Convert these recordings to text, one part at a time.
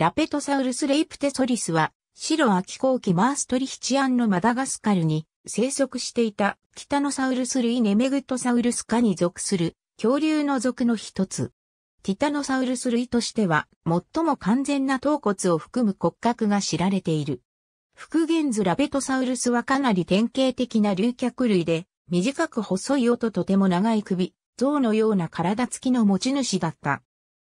ラペトサウルス・レイプテソリスは、白秋後期マーストリヒチアンのマダガスカルに生息していたティタノサウルス類ネメグトサウルス科に属する恐竜の属の一つ。ティタノサウルス類としては最も完全な頭骨を含む骨格が知られている。復元図ラベトサウルスはかなり典型的な竜脚類で、短く細い音ととても長い首、象のような体つきの持ち主だった。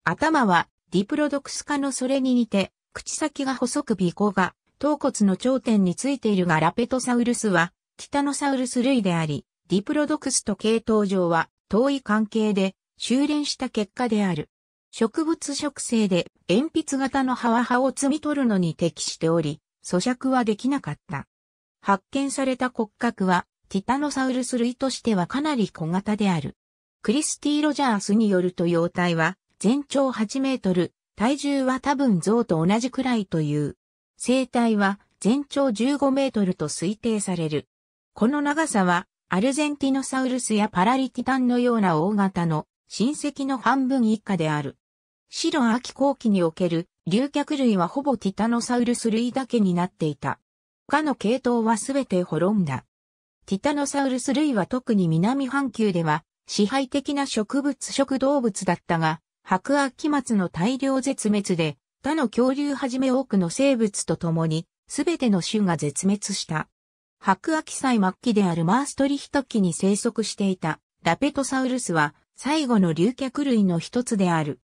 頭はディプロドクス科のそれに似て、口先が細く鼻孔が、頭骨の頂点についているがラペトサウルスは、ティタノサウルス類であり、ディプロドクスと系統上は遠い関係で修練した結果である。植物植生で鉛筆型の葉は葉を摘み取るのに適しており、咀嚼はできなかった。発見された骨格は、ティタノサウルス類としてはかなり小型である。クリスティ・ロジャースによると様体は、全長8メートル、体重は多分象と同じくらいという。生体は全長15メートルと推定される。この長さは、アルゼンティノサウルスやパラリティタンのような大型の親戚の半分以下である。白秋後期における竜脚類はほぼティタノサウルス類だけになっていた。他の系統はすべて滅んだ。ティタノサウルス類は特に南半球では支配的な植物食動物だったが、白亜紀末の大量絶滅で、他の恐竜はじめ多くの生物と共に、すべての種が絶滅した。白亜紀最末期であるマーストリヒト期に生息していたラペトサウルスは最後の竜脚類の一つである。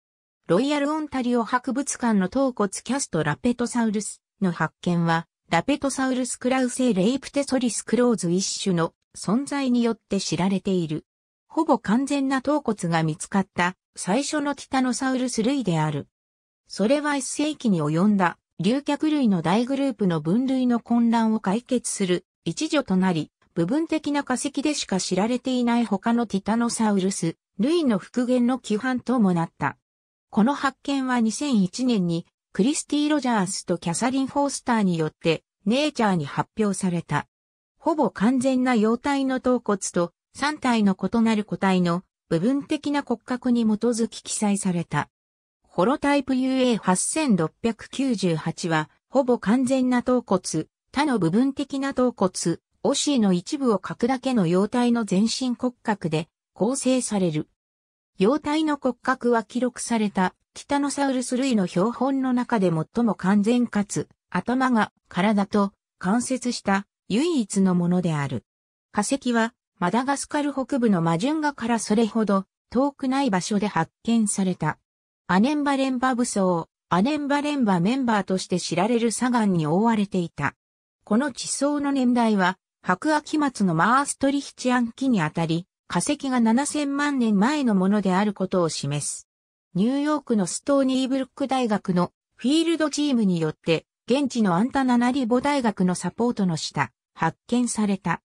ロイヤルオンタリオ博物館の頭骨キャストラペトサウルスの発見は、ラペトサウルスクラウセレイプテソリスクローズ一種の存在によって知られている。ほぼ完全な頭骨が見つかった最初のティタノサウルス類である。それは1世紀に及んだ、竜脚類の大グループの分類の混乱を解決する一助となり、部分的な化石でしか知られていない他のティタノサウルス、類の復元の規範ともなった。この発見は2001年に、クリスティ・ロジャースとキャサリン・フォースターによって、ネイチャーに発表された。ほぼ完全な幼体の頭骨と、3体の異なる個体の部分的な骨格に基づき記載された。ホロタイプ UA8698 は、ほぼ完全な頭骨、他の部分的な頭骨、オシーの一部を欠くだけの様体の全身骨格で構成される。様体の骨格は記録されたキタノサウルス類の標本の中で最も完全かつ頭が体と関節した唯一のものである。化石はマダガスカル北部のマジュンガからそれほど遠くない場所で発見された。アネンバレンバ武装、アネンバレンバメンバーとして知られる砂岩に覆われていた。この地層の年代は、白亜紀末のマーストリヒチアン期にあたり、化石が7000万年前のものであることを示す。ニューヨークのストーニーブルック大学のフィールドチームによって、現地のアンタナナリボ大学のサポートの下、発見された。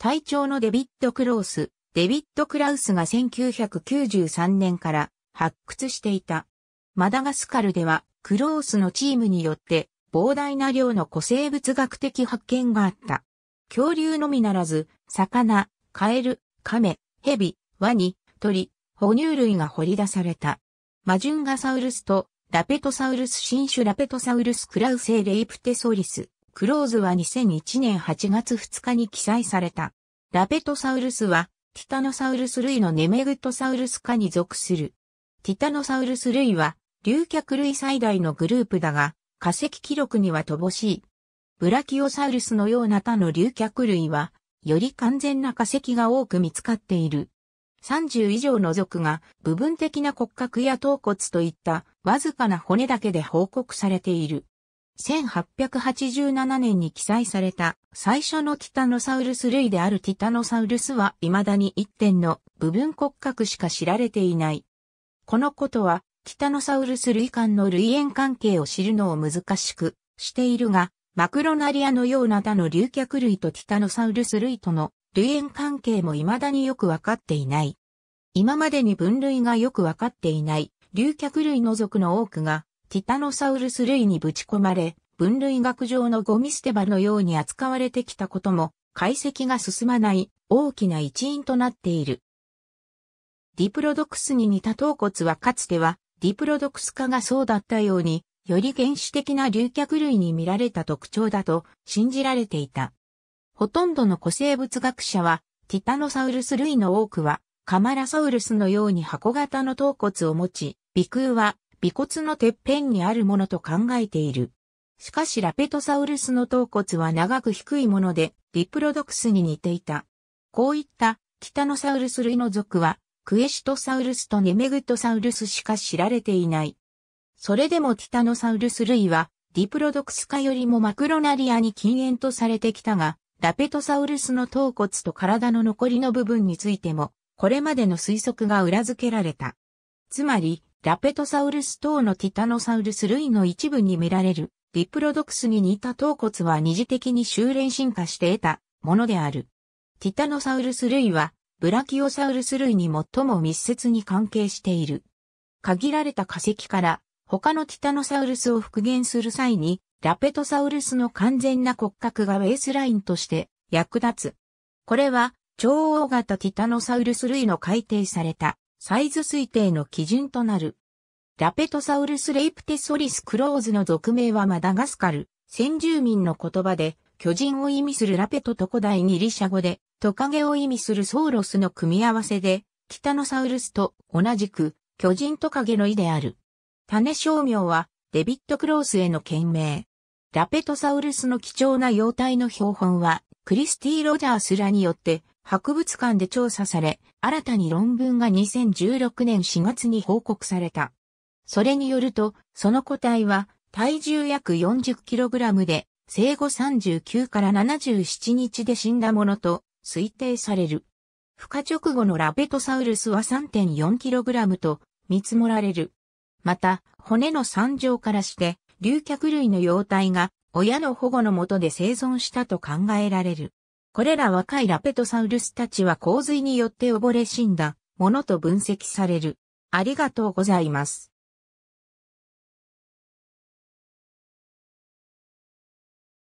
隊長のデビッド・クロース、デビッド・クラウスが1993年から発掘していた。マダガスカルでは、クロースのチームによって、膨大な量の古生物学的発見があった。恐竜のみならず、魚、カエル、カメ、ヘビ、ワニ、鳥、哺乳類が掘り出された。マジュンガサウルスとラペトサウルス新種ラペトサウルスクラウセイレイプテソリス。クローズは2001年8月2日に記載された。ラペトサウルスは、ティタノサウルス類のネメグトサウルス科に属する。ティタノサウルス類は、竜脚類最大のグループだが、化石記録には乏しい。ブラキオサウルスのような他の竜脚類は、より完全な化石が多く見つかっている。30以上の属が部分的な骨格や頭骨といったわずかな骨だけで報告されている。1887年に記載された最初のティタノサウルス類であるティタノサウルスは未だに一点の部分骨格しか知られていない。このことはティタノサウルス類間の類縁関係を知るのを難しくしているが、マクロナリアのような他の竜脚類とティタノサウルス類との類縁関係も未だによくわかっていない。今までに分類がよくわかっていない竜脚類の属の多くがティタノサウルス類にぶち込まれ、分類学上のゴミ捨て場のように扱われてきたことも、解析が進まない大きな一因となっている。ディプロドクスに似た頭骨はかつては、ディプロドクス化がそうだったように、より原始的な竜脚類に見られた特徴だと信じられていた。ほとんどの古生物学者は、ティタノサウルス類の多くは、カマラサウルスのように箱型の頭骨を持ち、鼻腔は尾骨のてっぺんにあるものと考えている。しかしラペトサウルスの頭骨は長く低いもので、ディプロドクスに似ていた。こういったキタノサウルス類の属は、クエシトサウルスとネメグトサウルスしか知られていない。それでもティタノサウルス類は、ディプロドクス化よりもマクロナリアに禁煙とされてきたが、ラペトサウルスの頭骨と体の残りの部分についても、これまでの推測が裏付けられた。つまり、ラペトサウルス等のティタノサウルス類の一部に見られる、ディプロドクスに似た頭骨は二次的に修練進化して得たものである。ティタノサウルス類は、ブラキオサウルス類に最も密接に関係している。限られた化石から、他のティタノサウルスを復元する際に、ラペトサウルスの完全な骨格がベースラインとして役立つ。これは、超大型ティタノサウルス類の改定されたサイズ推定の基準となる。ラペトサウルス・レイプテソリス・クローズの俗名はマダガスカル、先住民の言葉で、巨人を意味するラペトと古代ギリシャ語で、トカゲを意味するソウロスの組み合わせで、キタノサウルスと同じく、巨人トカゲの意である。種商名は、デビット・クロースへの件名。ラペトサウルスの貴重な様態の標本は、クリスティ・ロジャースらによって、博物館で調査され、新たに論文が2016年4月に報告された。それによると、その個体は体重約 40kg で、生後39から77日で死んだものと推定される。孵化直後のラベトサウルスは 3.4kg と見積もられる。また、骨の惨状からして、竜脚類の幼体が親の保護のもとで生存したと考えられる。これら若いラペトサウルスたちは洪水によって溺れ死んだものと分析される。ありがとうございます。